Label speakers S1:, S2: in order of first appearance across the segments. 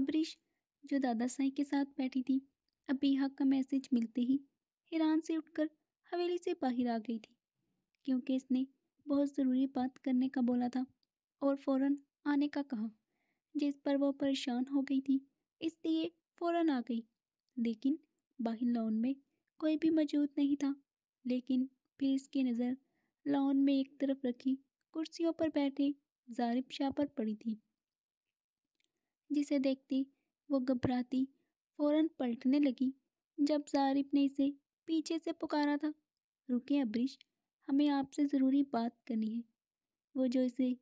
S1: अबरीश जो दादा साई के साथ बैठी थी अब बेहा का मैसेज मिलते ही हैरान से उठकर हवेली से बाहर आ गई थी क्योंकि इसने बहुत ज़रूरी बात करने का बोला था और फौरन आने का कहा जिस पर वह परेशान हो गई थी इसलिए फौरन आ गई लेकिन बाहर लॉन में कोई भी मौजूद नहीं था लेकिन फिर इसकी नज़र लॉन में एक तरफ रखी कुर्सियों पर बैठे जारिब शाह पर पड़ी थी जिसे देखती वो घबराती फौरन पलटने लगी जब जारिब ने इसे पीछे से पुकारा था रुके अब्रिश हमें आपसे ज़रूरी बात करनी है वो जो इसे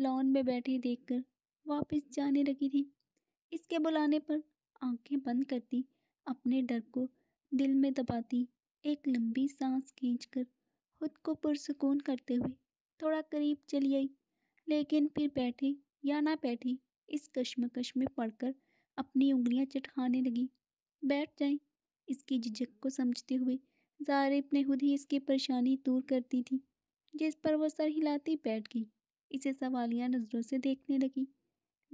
S1: लॉन में देख देखकर वापस जाने लगी थी इसके बुलाने पर आंखें बंद करती अपने डर को दिल में दबाती एक लंबी सांस खींचकर खुद को पुरसकून करते हुए थोड़ा करीब चली आई लेकिन फिर बैठी या ना बैठी इस कश्मकश में पड़कर अपनी उंगलियां चटकाने लगी बैठ जाए इसकी झिझक को समझते हुए जारिब ने खुद ही इसकी परेशानी दूर कर दी थी जिस पर वह सर हिलाती बैठ गई इसे सवालिया नज़रों से देखने लगी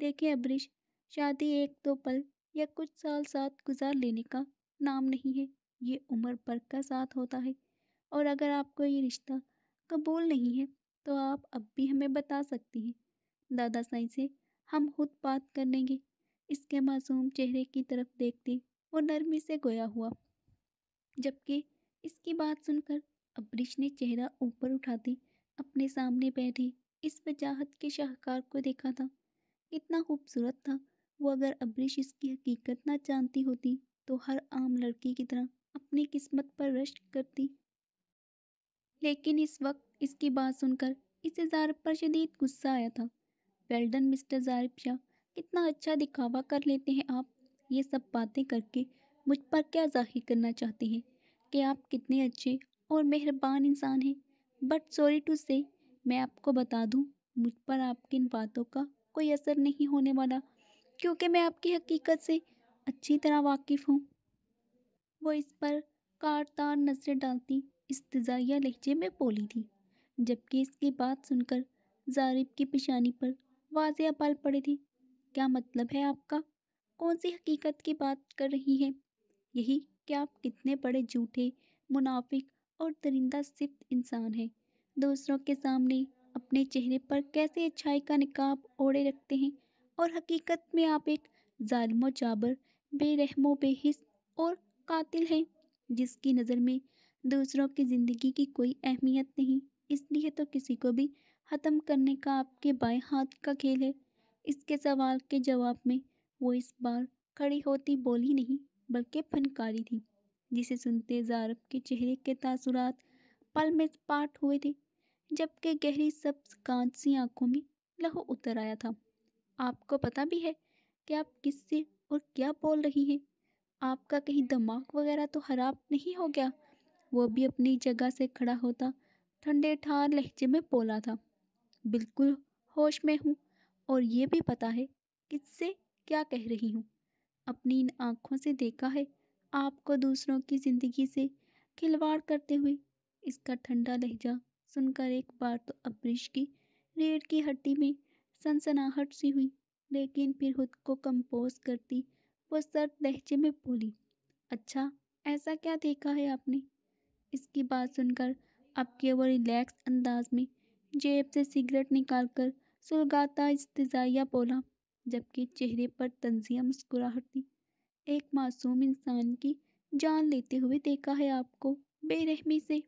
S1: देखे अबरिश शादी एक दो पल या कुछ साल साथ गुजार लेने का नाम नहीं है ये उम्र भर का साथ होता है और अगर आपको ये रिश्ता कबूल नहीं है तो आप अब भी हमें बता सकती हैं दादा साईं से हम खुद बात कर लेंगे इसके मासूम चेहरे की तरफ देखती वो नरमी से गोया हुआ जबकि इसकी बात सुनकर अब्रिश ने चेहरा ऊपर दी अपने सामने बैठी इस वजाहत के शाहकार को देखा था कितना खूबसूरत था वो अगर अब्रिश इसकी हकीकत ना जानती होती तो हर आम लड़की की तरह अपनी किस्मत पर रश्क करती लेकिन इस वक्त इसकी बात सुनकर इसे जार पर शदीद गुस्सा आया था well done mister Zarif Shah कितना अच्छा दिखावा कर लेते हैं आप ये सब बातें करके मुझ पर क्या जाहिर करना चाहते हैं कि आप कितने अच्छे और मेहरबान इंसान हैं बट सॉरी टू से मैं आपको बता दूं मुझ पर आपकी इन बातों का कोई असर नहीं होने वाला क्योंकि मैं आपकी हकीकत से अच्छी तरह वाकिफ़ हूँ वो इस पर कारतार नजरें डालती इस्तजाया लहजे में बोली थी जबकि इसकी बात सुनकर जारिब की पेशानी पर वाजिया अपल पड़ी थी क्या मतलब है आपका कौन सी हकीकत की बात कर रही है यही कि आप कितने बड़े झूठे मुनाफिक और दरिंदा सिफ्त इंसान हैं दूसरों के सामने अपने चेहरे पर कैसे अच्छाई का निकाब ओढ़े रखते हैं और हकीकत में आप एक ालम जाबर बेरहमो बेहिस और कातिल हैं जिसकी नज़र में दूसरों की ज़िंदगी की कोई अहमियत नहीं इसलिए तो किसी को भी ख़त्म करने का आपके बाएं हाथ का खेल है इसके सवाल के जवाब में वो इस बार खड़ी होती बोली नहीं बल्कि फनकारी थी जिसे सुनते जारब के चेहरे के तासुरात पल में पाट हुए थे जबकि गहरी सब्स कांच सी आंखों में लहू उतर आया था आपको पता भी है कि आप किससे और क्या बोल रही हैं आपका कहीं दिमाग वगैरह तो खराब नहीं हो गया वो भी अपनी जगह से खड़ा होता ठंडे ठार लहजे में बोला था बिल्कुल होश में हूँ और ये भी पता है किससे क्या कह रही हूँ अपनी इन आँखों से देखा है आपको दूसरों की ज़िंदगी से खिलवाड़ करते हुए इसका ठंडा लहजा सुनकर एक बार तो अब्रिश की रीढ़ की हड्डी में सनसनाहट सी हुई लेकिन फिर खुद को कंपोज करती वो सर्द लहजे में बोली अच्छा ऐसा क्या देखा है आपने इसकी बात सुनकर अब केवल रिलैक्स अंदाज में जेब से सिगरेट निकालकर सुलगाता इस्तजाया बोला जबकि चेहरे पर तंजिया मुस्कुराहट थी एक मासूम इंसान की जान लेते हुए देखा है आपको बेरहमी से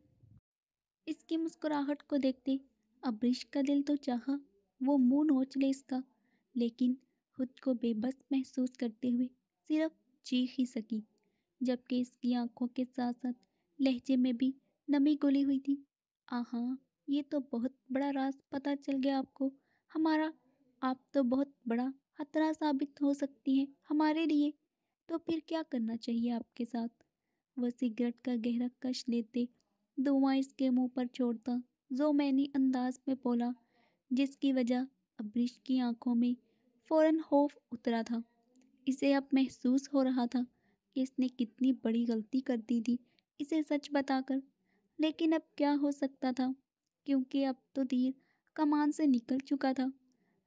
S1: इसकी मुस्कुराहट को देखते अबरीश का दिल तो चाहा वो मुंह नोच ले इसका लेकिन खुद को बेबस महसूस करते हुए सिर्फ चीख ही सकी जबकि इसकी आंखों के साथ साथ लहजे में भी नमी गुली हुई थी आहा ये तो बहुत बड़ा राज पता चल गया आपको हमारा आप तो बहुत बड़ा खतरा साबित हो सकती हैं हमारे लिए तो फिर क्या करना चाहिए आपके साथ वह सिगरेट का गहरा कश लेते धुआं इसके मुंह पर छोड़ता जो मैंने अंदाज में बोला जिसकी वजह अब्रिश की आंखों में फौरन खौफ उतरा था इसे अब महसूस हो रहा था कि इसने कितनी बड़ी गलती कर दी थी इसे सच बताकर लेकिन अब क्या हो सकता था क्योंकि अब तो तीर कमान से निकल चुका था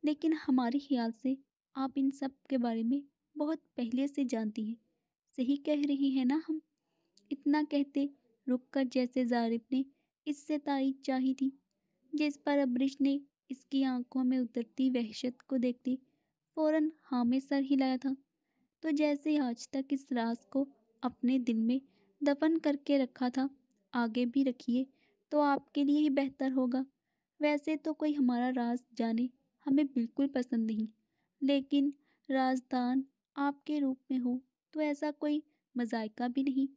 S1: लेकिन हमारे ख्याल से आप इन सब के बारे में बहुत पहले से जानती हैं सही कह रही हैं ना हम इतना कहते रुककर जैसे जारिब ने इससे तारीफ चाही थी जिस पर अब्रिश ने इसकी आंखों में उतरती वहशत को देखते फौरन हाँ में सर हिलाया था तो जैसे आज तक इस रास को अपने दिल में दफन करके रखा था आगे भी रखिए तो आपके लिए ही बेहतर होगा वैसे तो कोई हमारा राज जाने हमें बिल्कुल पसंद नहीं लेकिन राजदान आपके रूप में हो तो ऐसा कोई मजायका भी नहीं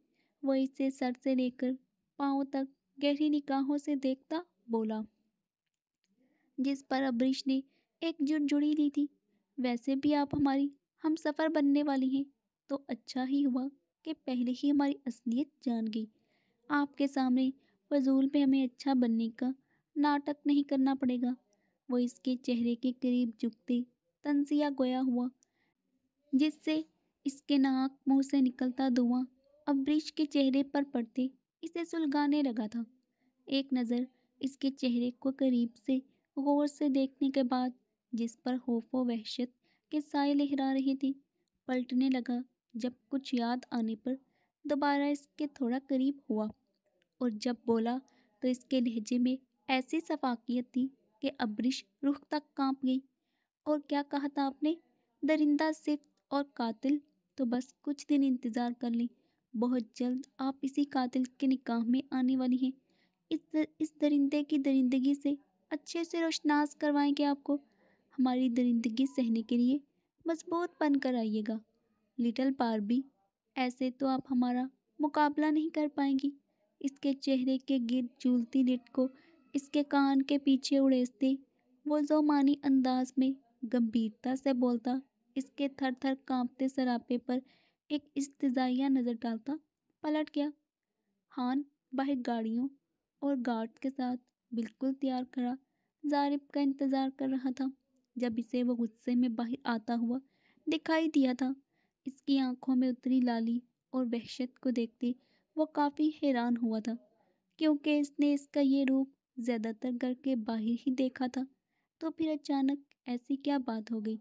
S1: वो इसे सर से लेकर पाँव तक गहरी निगाहों से देखता बोला जिस पर अबरीश ने एक जुट जुड़ी ली थी वैसे भी आप हमारी हम सफ़र बनने वाली हैं तो अच्छा ही हुआ कि पहले ही हमारी असलियत जान गई आपके सामने फजूल पे हमें अच्छा बनने का नाटक नहीं करना पड़ेगा वो इसके चेहरे के करीब झुकते तनसिया गोया हुआ जिससे इसके नाक मुंह से निकलता धुआं अम्बरीश के चेहरे पर पड़ते इसे सुलगाने लगा था एक नज़र इसके चेहरे को करीब से गौर से देखने के बाद जिस पर खौफ व वहशत के साय लहरा रही थी पलटने लगा जब कुछ याद आने पर दोबारा इसके थोड़ा करीब हुआ और जब बोला तो इसके लहजे में ऐसी शफाकियत थी कि अब्रिश रुख तक कांप गई और क्या कहा था आपने दरिंदा सिर्फ और कातिल तो बस कुछ दिन इंतज़ार कर लें बहुत जल्द आप इसी कातिल के निकाह में आने वाली हैं इस दर, इस दरिंदे की दरिंदगी से अच्छे से रोशनास करवाएंगे आपको हमारी दरिंदगी सहने के लिए मजबूत बन कर आइएगा लिटल भी ऐसे तो आप हमारा मुकाबला नहीं कर पाएंगी इसके चेहरे के गिर झूलती नेट को इसके कान के पीछे उड़ेसती वो जोमानी अंदाज में गंभीरता से बोलता इसके थर थर कांपते सरापे पर एक इस्तजाया नज़र डालता पलट गया हान बाहर गाड़ियों और गार्ड के साथ बिल्कुल तैयार खड़ा जारिब का इंतज़ार कर रहा था जब इसे वो गुस्से में बाहर आता हुआ दिखाई दिया था इसकी आंखों में उतरी लाली और वहशत को देखते वो काफ़ी हैरान हुआ था क्योंकि इसने इसका ये रूप ज़्यादातर घर के बाहर ही देखा था तो फिर अचानक ऐसी क्या बात हो गई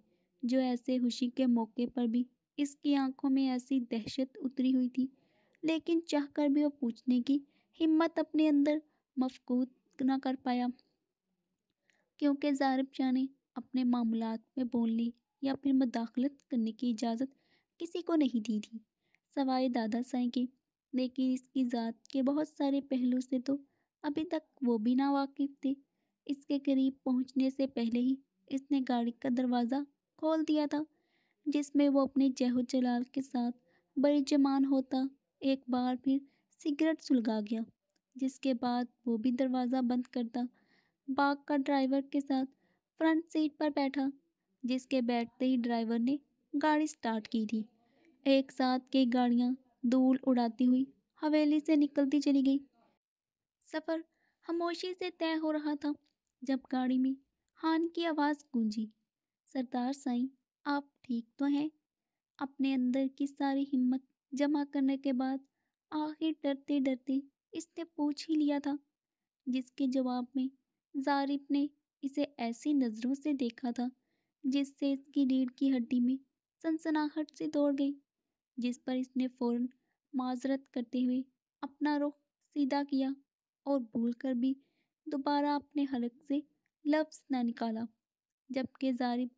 S1: जो ऐसे खुशी के मौके पर भी इसकी आंखों में ऐसी दहशत उतरी हुई थी लेकिन चाह कर भी वो पूछने की हिम्मत अपने अंदर मफकूत ना कर पाया क्योंकि जारब शाह ने अपने मामलात में बोलने या फिर मदाखलत करने की इजाज़त किसी को नहीं दी थी सवाए दादा साई के लेकिन इसकी ज़ात के बहुत सारे पहलू से तो अभी तक वो भी ना वाकिफ थी इसके करीब पहुंचने से पहले ही इसने गाड़ी का दरवाज़ा खोल दिया था जिसमें वो अपने जहो जलाल के साथ बड़े जमान होता एक बार फिर सिगरेट सुलगा गया जिसके बाद वो भी दरवाज़ा बंद करता बाग का ड्राइवर के साथ फ्रंट सीट पर बैठा जिसके बैठते ही ड्राइवर ने गाड़ी स्टार्ट की थी एक साथ कई गाड़ियाँ धूल उड़ाती हुई हवेली से निकलती चली गई सफ़र खामोशी से तय हो रहा था जब गाड़ी में हान की आवाज़ गूंजी सरदार साईं आप ठीक तो हैं अपने अंदर की सारी हिम्मत जमा करने के बाद आखिर डरते डरते इसने पूछ ही लिया था जिसके जवाब में जारिब ने इसे ऐसी नज़रों से देखा था जिससे इसकी रीढ़ की हड्डी में सनसनाहट से दौड़ गई जिस पर इसने फ़ौरन माजरत करते हुए अपना रुख सीधा किया और भूल कर भी दोबारा अपने हलक से लफ्ज़ न निकाला जबकि जारिब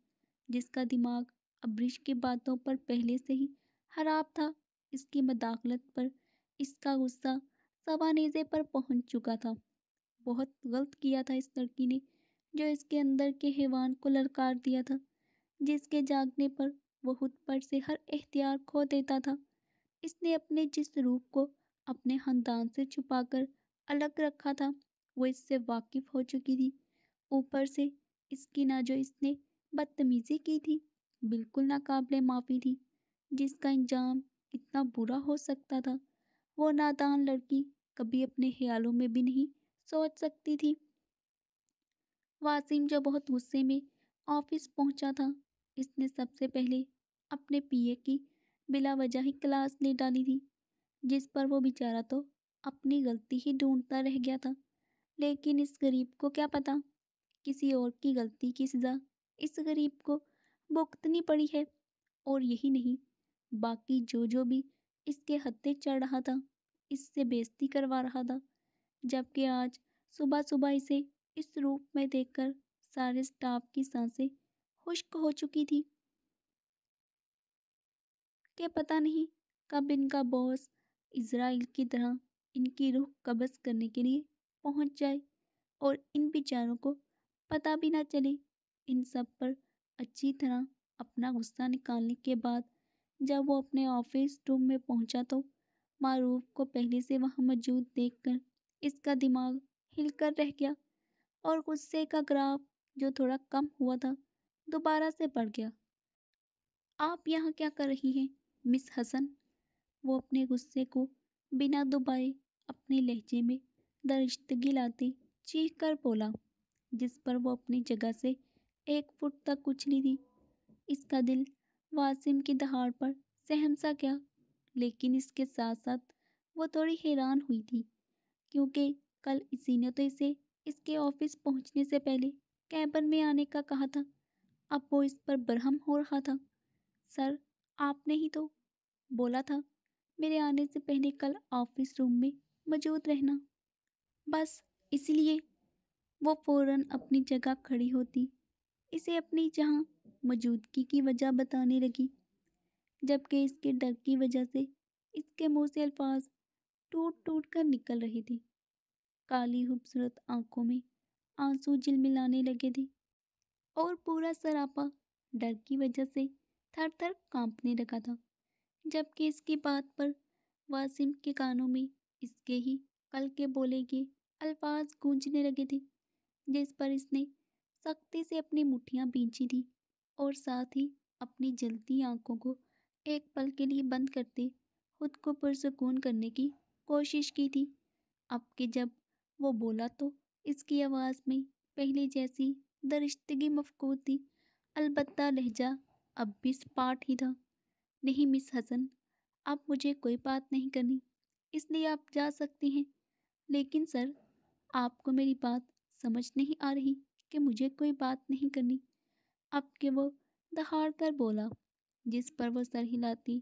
S1: जिसका दिमाग अब्रिश की बातों पर पहले से ही खराब था इसकी मदाखलत पर इसका गुस्सा सवानीजे पर पहुंच चुका था बहुत गलत किया था इस लड़की ने जो इसके अंदर के हैवान को ललकार दिया था जिसके जागने पर वह खुद पर से हर एहतियार खो देता था इसने अपने जिस रूप को अपने खानदान से छुपाकर अलग रखा था वो इससे वाकिफ हो चुकी थी ऊपर से इसकी ना जो इसने बदतमीज़ी की थी बिल्कुल नाकबले माफ़ी थी जिसका इंजाम इतना बुरा हो सकता था वो नादान लड़की कभी अपने ख्यालों में भी नहीं सोच सकती थी वासिम जो बहुत गुस्से में ऑफिस पहुंचा था इसने सबसे पहले अपने पीए की बिला वजह ही क्लास ले डाली थी जिस पर वो बेचारा तो अपनी गलती ही ढूंढता रह गया था लेकिन इस गरीब को क्या पता किसी और की गलती की सज़ा इस गरीब को भुगतनी पड़ी है और यही नहीं बाकी जो जो भी इसके हत्ते चढ़ रहा था इससे बेइज्जती करवा रहा था जबकि आज सुबह सुबह इसे इस रूप में देखकर सारे स्टाफ की सांसें खुश्क हो चुकी थी के पता नहीं कब इनका बॉस इसराइल की तरह इनकी रूह कब्ज़ करने के लिए पहुंच जाए और इन बेचारों को पता भी ना चले इन सब पर अच्छी तरह अपना गुस्सा निकालने के बाद जब वो अपने ऑफिस रूम में पहुंचा तो मारूफ को पहले से वहां मौजूद देखकर इसका दिमाग हिलकर रह गया और गुस्से का ग्राफ जो थोड़ा कम हुआ था दोबारा से बढ़ गया आप यहाँ क्या कर रही हैं मिस हसन वो अपने गुस्से को बिना दुबाए अपने लहजे में दरिश्तगी लाते चीख कर बोला जिस पर वो अपनी जगह से एक फुट तक कुचली थी इसका दिल वासिम की दहाड़ पर सहम सा गया लेकिन इसके साथ साथ वो थोड़ी हैरान हुई थी क्योंकि कल इसी ने तो इसे इसके ऑफिस पहुंचने से पहले कैबन में आने का कहा था अब वो इस पर बरहम हो रहा था सर आपने ही तो बोला था मेरे आने से पहले कल ऑफिस रूम में मौजूद रहना बस इसलिए वो फौरन अपनी जगह खड़ी होती इसे अपनी जहाँ मौजूदगी की वजह बताने लगी जबकि इसके डर की वजह से इसके मुंह से अल्फाज टूट टूट कर निकल रहे थे काली खूबसूरत आंखों में आंसू झिलमिलाने लगे थे और पूरा सरापा डर की वजह से थर थर कांपने लगा था जबकि इसकी बात पर वासिम के कानों में इसके ही कल के बोले के अल्फाज गूंजने लगे थे जिस पर इसने सख्ती से अपनी मुठियाँ बींची थी और साथ ही अपनी जलती आंखों को एक पल के लिए बंद करते खुद को पुरसकून करने की कोशिश की थी अब कि जब वो बोला तो इसकी आवाज़ में पहले जैसी दरिश्तगी मफकूत थी अलबत्ता लहजा अब भी पार्ट ही था नहीं मिस हसन अब मुझे कोई बात नहीं करनी इसलिए आप जा सकते हैं लेकिन सर आपको मेरी बात समझ नहीं आ रही कि मुझे कोई बात नहीं करनी अब के वो दहाड़ कर बोला जिस पर वो सर हिलाती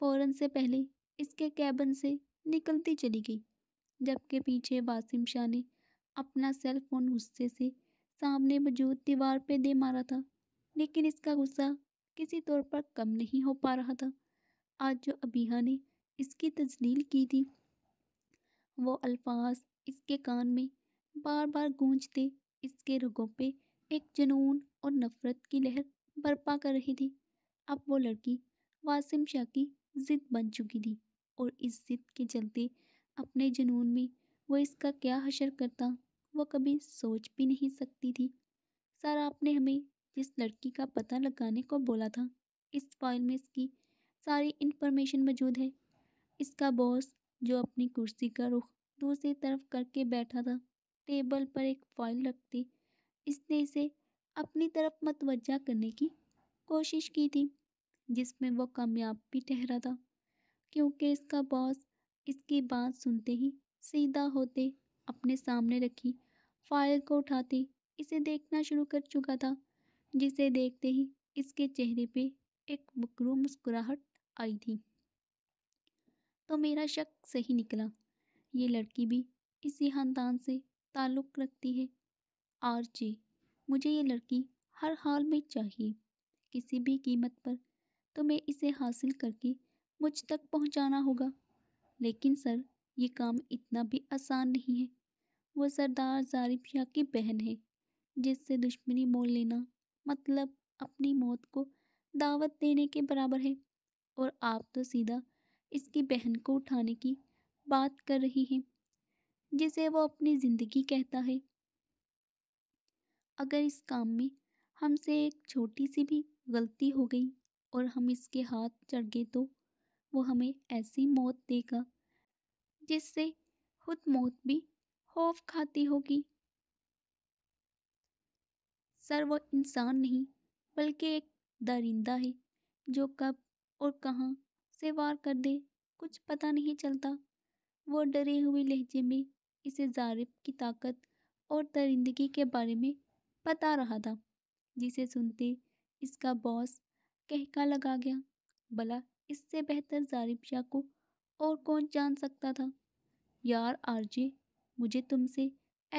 S1: फ़ौरन से पहले इसके कैबन से निकलती चली गई जबकि पीछे वासिम शाह ने अपना सेल फोन गुस्से से सामने मौजूद दीवार पे दे मारा था लेकिन इसका गुस्सा किसी तौर पर कम नहीं हो पा रहा था आज जो अबीहा ने इसकी तजलील की थी वो अल्फाज इसके कान में बार बार गूंजते इसके रगों पे एक जुनून और नफ़रत की लहर बरपा कर रही थी अब वो लड़की वासिम शाह की ज़िद बन चुकी थी और इस ज़िद के चलते अपने जुनून में वो इसका क्या हशर करता वो कभी सोच भी नहीं सकती थी सर आपने हमें जिस लड़की का पता लगाने को बोला था इस फाइल में इसकी सारी इंफॉर्मेशन मौजूद है इसका बॉस जो अपनी कुर्सी का रुख दूसरी तरफ करके बैठा था टेबल पर एक फाइल रखती इसने इसे अपनी तरफ मतवजा करने की कोशिश की थी जिसमें वो कामयाब भी ठहरा था क्योंकि इसका बॉस इसकी बात सुनते ही सीधा होते अपने सामने रखी फाइल को उठाते इसे देखना शुरू कर चुका था जिसे देखते ही इसके चेहरे पे एक बकरू मुस्कुराहट आई थी तो मेरा शक सही निकला ये लड़की भी इसी खानदान से ताल्लुक़ रखती है आर जे मुझे ये लड़की हर हाल में चाहिए किसी भी कीमत पर तो मैं इसे हासिल करके मुझ तक पहुंचाना होगा लेकिन सर ये काम इतना भी आसान नहीं है वो सरदार जारिफिया की बहन है जिससे दुश्मनी मोल लेना मतलब अपनी मौत को दावत देने के बराबर है और आप तो सीधा इसकी बहन को उठाने की बात कर रही हैं जिसे वो अपनी ज़िंदगी कहता है अगर इस काम में हमसे एक छोटी सी भी गलती हो गई और हम इसके हाथ चढ़ गए तो वो हमें ऐसी मौत देगा जिससे खुद मौत भी खौफ खाती होगी सर वो इंसान नहीं बल्कि एक दरिंदा है जो कब और कहाँ से वार कर दे कुछ पता नहीं चलता वो डरे हुए लहजे में इसे जारिब की ताकत और दरिंदगी के बारे में बता रहा था जिसे सुनते इसका बॉस कहका लगा गया भला इससे बेहतर जारिब शाह को और कौन जान सकता था यार आरजे मुझे तुमसे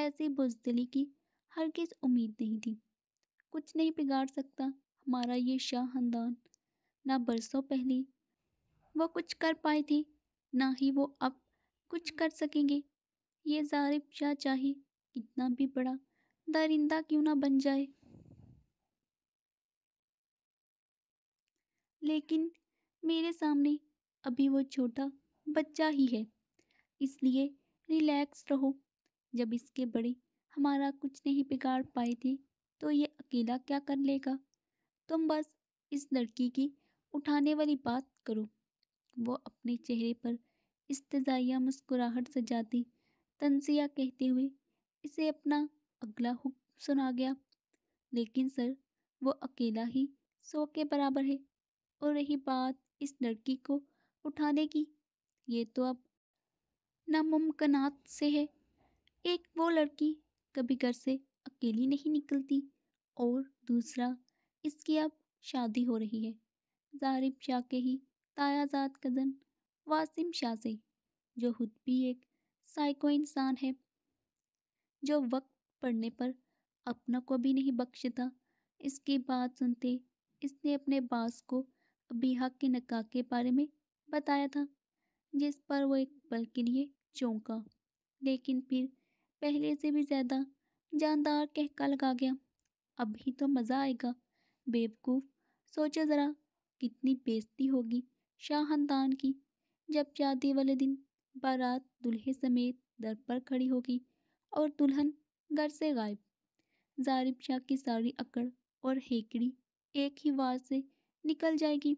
S1: ऐसी बुजदली की हर किस उम्मीद नहीं थी कुछ नहीं बिगाड़ सकता हमारा ये शाह खानदान ना बरसों पहले वो कुछ कर पाई थी ना ही वो अब कुछ कर सकेंगे ये जारिब शाह चाहे कितना भी बड़ा दरिंदा क्यों ना बन जाए लेकिन मेरे सामने अभी वो छोटा बच्चा ही है इसलिए रिलैक्स रहो जब इसके बड़े हमारा कुछ नहीं बिगाड़ पाए थे तो ये अकेला क्या कर लेगा तुम बस इस लड़की की उठाने वाली बात करो वो अपने चेहरे पर इस्तजाया मुस्कुराहट सजाती तनसिया कहते हुए इसे अपना अगला हुक्म सुना गया लेकिन सर वो अकेला ही सो के बराबर है और रही बात इस लड़की को उठाने की ये तो अब नामुमकनात से है एक वो लड़की कभी घर से अकेली नहीं निकलती और दूसरा इसकी अब शादी हो रही है जारिब शाह के ही तायाजात कज़न वासिम शाह से जो खुद भी एक साइको इंसान है जो वक्त पड़ने पर अपना को भी नहीं बख्शता इसकी बात सुनते इसने अपने बास को अबीहा के नका के बारे में बताया था जिस पर वो एक पल के लिए चौंका लेकिन फिर पहले से भी ज़्यादा जानदार कहका लगा गया अभी तो मज़ा आएगा बेवकूफ़ सोचो ज़रा कितनी बेजती होगी शाह की जब शादी वाले दिन बारात दूल्हे समेत दर पर खड़ी होगी और दुल्हन घर से गायब जारिब शाह की सारी अकड़ और हेकड़ी एक ही वार से निकल जाएगी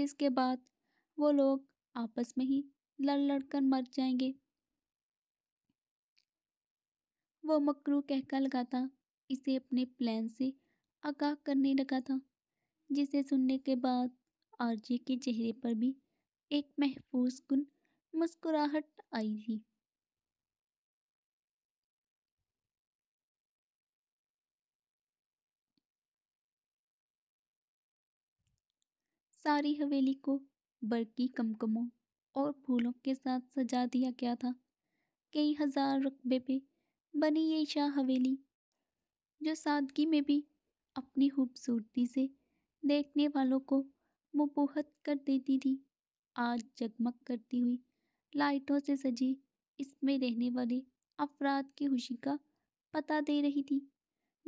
S1: जिसके बाद वो लोग आपस में ही लड़ लड़ कर मर जाएंगे वह मकरू कहका लगा था इसे अपने प्लान से आगाह करने लगा था जिसे सुनने के बाद आरजे के चेहरे पर भी एक महफूज गुन मुस्कुराहट आई थी सारी हवेली को बरकी कमकमों और फूलों के साथ सजा दिया गया था कई हजार रकबे पे बनी ये शाह हवेली जो सादगी में भी अपनी खूबसूरती से देखने वालों को मुबहत कर देती थी आज जगमग करती हुई लाइटों से सजी इसमें रहने वाले अफराद की खुशी का पता दे रही थी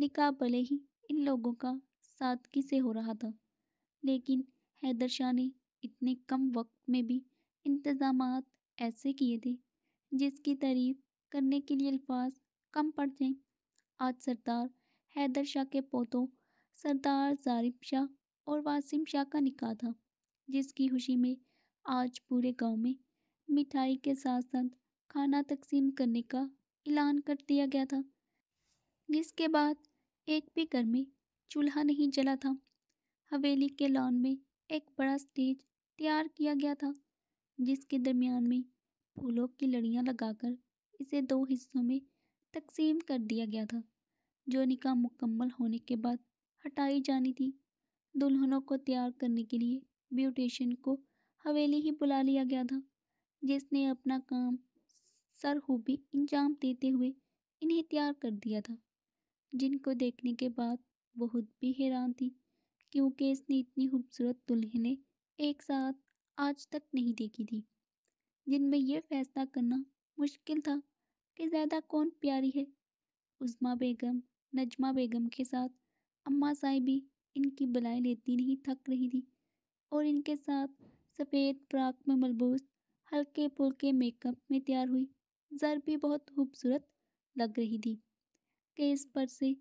S1: निकाह भले ही इन लोगों का सादगी से हो रहा था लेकिन हैदर शाह ने इतने कम वक्त में भी इंतज़ाम ऐसे किए थे जिसकी तारीफ करने के लिए अल्फाज कम पड़ते आज सरदार हैदर शाह के पोतों सरदार जारिफ शाह और वासिम शाह का निकाह था जिसकी खुशी में आज पूरे गांव में मिठाई के साथ साथ खाना तकसीम करने का ऐलान कर दिया गया था जिसके बाद एक भी घर में चूल्हा नहीं जला था हवेली के लॉन में एक बड़ा स्टेज तैयार किया गया था जिसके दरमियान में फूलों की लड़ियां लगाकर इसे दो हिस्सों में तकसीम कर दिया गया था जो निकाह मुकम्मल होने के बाद हटाई जानी थी दुल्हनों को तैयार करने के लिए ब्यूटिशियन को हवेली ही बुला लिया गया था जिसने अपना काम सरहूबी अंजाम देते हुए इन्हें तैयार कर दिया था जिनको देखने के बाद बहुत भी हैरान थी क्योंकि इसने इतनी खूबसूरत दुल्हनें एक साथ आज तक नहीं देखी थी जिनमें यह फैसला करना मुश्किल था कि ज़्यादा कौन प्यारी है उजमा बेगम नजमा बेगम के साथ अम्मा साहिबी इनकी बलाएं लेती नहीं थक रही थी और इनके साथ सफ़ेद फ्राक में मलबूस हल्के फुल्के मेकअप में तैयार हुई जर भी बहुत खूबसूरत लग रही थी केस पर से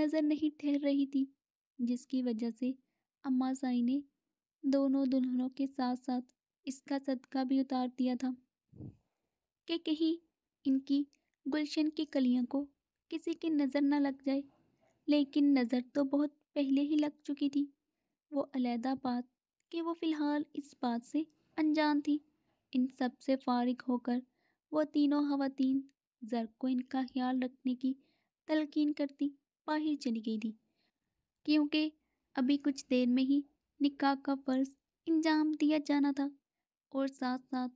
S1: नज़र नहीं ठहर रही थी जिसकी वजह से अम्मा साई ने दोनों दुल्हनों के साथ साथ इसका सदका भी उतार दिया था कि कहीं इनकी गुलशन की कलियों को किसी की नज़र न लग जाए लेकिन नज़र तो बहुत पहले ही लग चुकी थी वो अलहदा बात कि वो फ़िलहाल इस बात से अनजान थी इन सब से फारिग होकर वो तीनों खातन ज़र को इनका ख्याल रखने की तलकिन करती बाहर चली गई थी क्योंकि अभी कुछ देर में ही निकाह का फ़र्ज इंजाम दिया जाना था और साथ साथ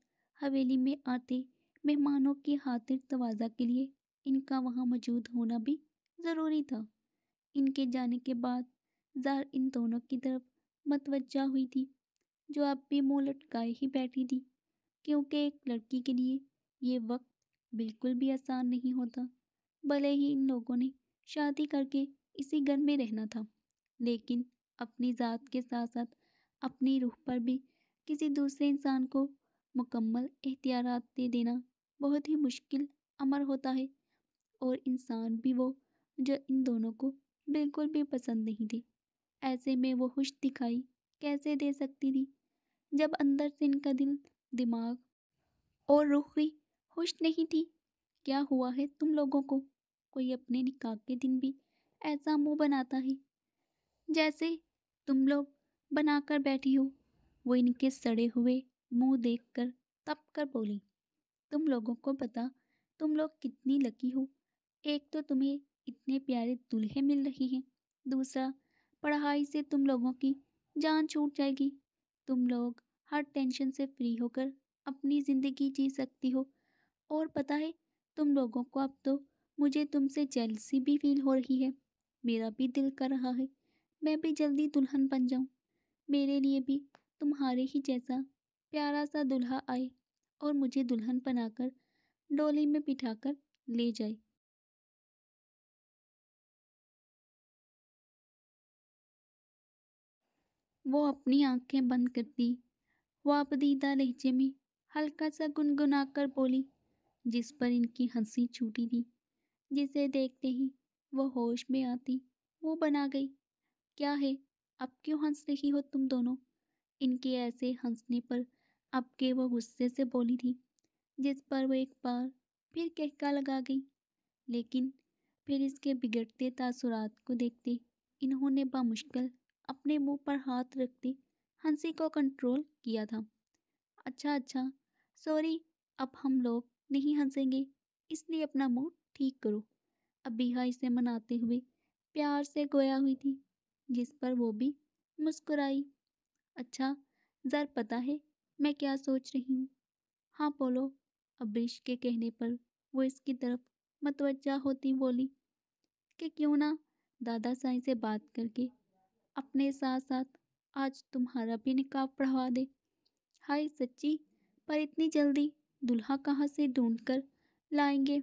S1: हवेली में आते मेहमानों की खातिर तवाज़ा के लिए इनका वहाँ मौजूद होना भी ज़रूरी था इनके जाने के बाद ज़ार इन दोनों की तरफ मतवजा हुई थी जो अब भी मुँह लटकाए ही बैठी थी क्योंकि एक लड़की के लिए ये वक्त बिल्कुल भी आसान नहीं होता भले ही इन लोगों ने शादी करके इसी घर में रहना था लेकिन अपनी ज़ात के साथ साथ अपनी रूह पर भी किसी दूसरे इंसान को मुकम्मल एहतियात दे देना बहुत ही मुश्किल अमर होता है और इंसान भी वो जो इन दोनों को बिल्कुल भी पसंद नहीं थी ऐसे में वो खुश दिखाई कैसे दे सकती थी जब अंदर से इनका दिल दिमाग और रुख भी खुश नहीं थी क्या हुआ है तुम लोगों को कोई अपने निकाह के दिन भी ऐसा मुंह बनाता है जैसे तुम लोग बनाकर बैठी हो वो इनके सड़े हुए मुंह देखकर तप कर बोली तुम लोगों को पता तुम लोग कितनी लकी हो एक तो तुम्हें इतने प्यारे दुल्हे मिल रहे हैं दूसरा पढ़ाई से तुम लोगों की जान छूट जाएगी तुम लोग हर टेंशन से फ्री होकर अपनी ज़िंदगी जी सकती हो और पता है तुम लोगों को अब तो मुझे तुमसे जेलसी भी फील हो रही है मेरा भी दिल कर रहा है मैं भी जल्दी दुल्हन बन जाऊं मेरे लिए भी तुम्हारे ही जैसा प्यारा सा दुल्हा आए और मुझे दुल्हन बनाकर डोली में बिठाकर ले जाए वो अपनी आंखें बंद कर दी वापदीदा लहजे में हल्का सा गुनगुना कर बोली जिस पर इनकी हंसी छूटी थी जिसे देखते ही वो होश में आती वो बना गई क्या है अब क्यों हंस रही हो तुम दोनों इनके ऐसे हंसने पर अब के वो गुस्से से बोली थी जिस पर वो एक बार फिर कहका लगा गई लेकिन फिर इसके बिगड़ते तासुरात को देखते इन्होंने बामुश्किल अपने मुंह पर हाथ रखते हंसी को कंट्रोल किया था अच्छा अच्छा सॉरी अब हम लोग नहीं हंसेंगे इसलिए अपना मुंह ठीक करो अबीहा इसे मनाते हुए प्यार से गोया हुई थी जिस पर वो भी मुस्कुराई अच्छा ज़र पता है मैं क्या सोच रही हूँ हाँ बोलो अबरीश के कहने पर वो इसकी तरफ मतवजा होती बोली कि क्यों ना दादा साई से बात करके अपने साथ साथ आज तुम्हारा भी निकाब पढ़वा दे हाय सच्ची पर इतनी जल्दी दुल्हा कहाँ से ढूंढ कर लाएंगे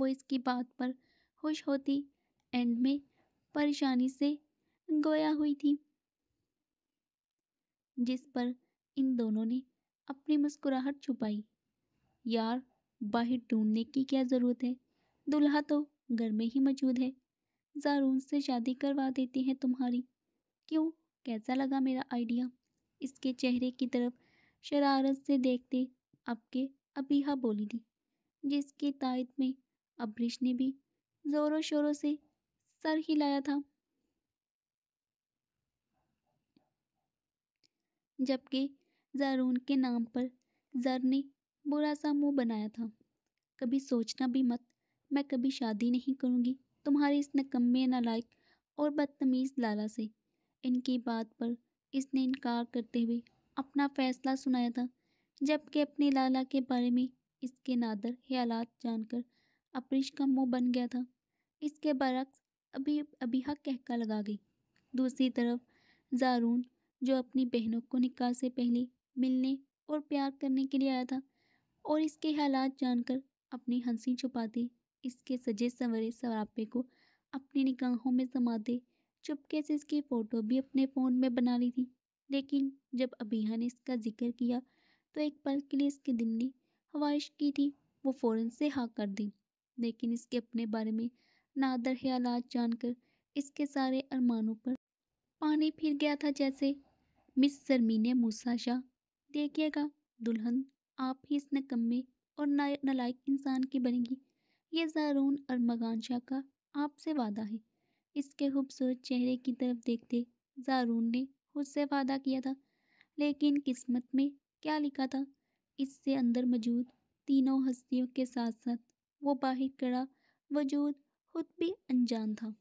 S1: वो इसकी बात पर खुश होती एंड में परेशानी से गोया हुई थी जिस पर इन दोनों ने अपनी मुस्कुराहट छुपाई यार बाहर ढूंढने की क्या ज़रूरत है दुल्हा तो घर में ही मौजूद है ज़ारून से शादी करवा देती है तुम्हारी क्यों कैसा लगा मेरा आइडिया इसके चेहरे की तरफ शरारत से देखते आपके अबीहा बोली थी जिसकी तायद में अब्रिश ने भी ज़ोरों शोरों से सर हिलाया था जबकि ज़ारून के नाम पर ज़र ने बुरा सा मुंह बनाया था कभी सोचना भी मत मैं कभी शादी नहीं करूंगी तुम्हारे इस नकम्मे नालायक और बदतमीज़ लाला से इनकी बात पर इसने इनकार करते हुए अपना फैसला सुनाया था जबकि अपने लाला के बारे में इसके नादर ख्यालात जानकर अपरिश का मुंह बन गया था इसके बरक्स अभी अभी हक कहका लगा गई दूसरी तरफ जारून जो अपनी बहनों को निकाह से पहले मिलने और प्यार करने के लिए आया था और इसके हालात जानकर अपनी हंसी छुपाते इसके सजे सवरे सरापे को अपनी निकाहों में समाते चुपके से इसकी फ़ोटो भी अपने फ़ोन में बना ली थी लेकिन जब अबीहा ने इसका जिक्र किया तो एक पल के लिए इसके दिल ने ख्वाहिश की थी वो फ़ौरन से हाँ कर दी लेकिन इसके अपने बारे में नादर ख्याल जानकर इसके सारे अरमानों पर पानी फिर गया था जैसे मिस सरमीन मूसा शाह देखिएगा दुल्हन आप ही इस नकम्मे और नलायक इंसान की बनेगी ये ज़ारून और मगान शाह का आपसे वादा है इसके खूबसूरत चेहरे की तरफ देखते ज़ारून ने खुद से वादा किया था लेकिन किस्मत में क्या लिखा था इससे अंदर मौजूद तीनों हस्तियों के साथ साथ वो बाहर कड़ा वजूद खुद भी अनजान था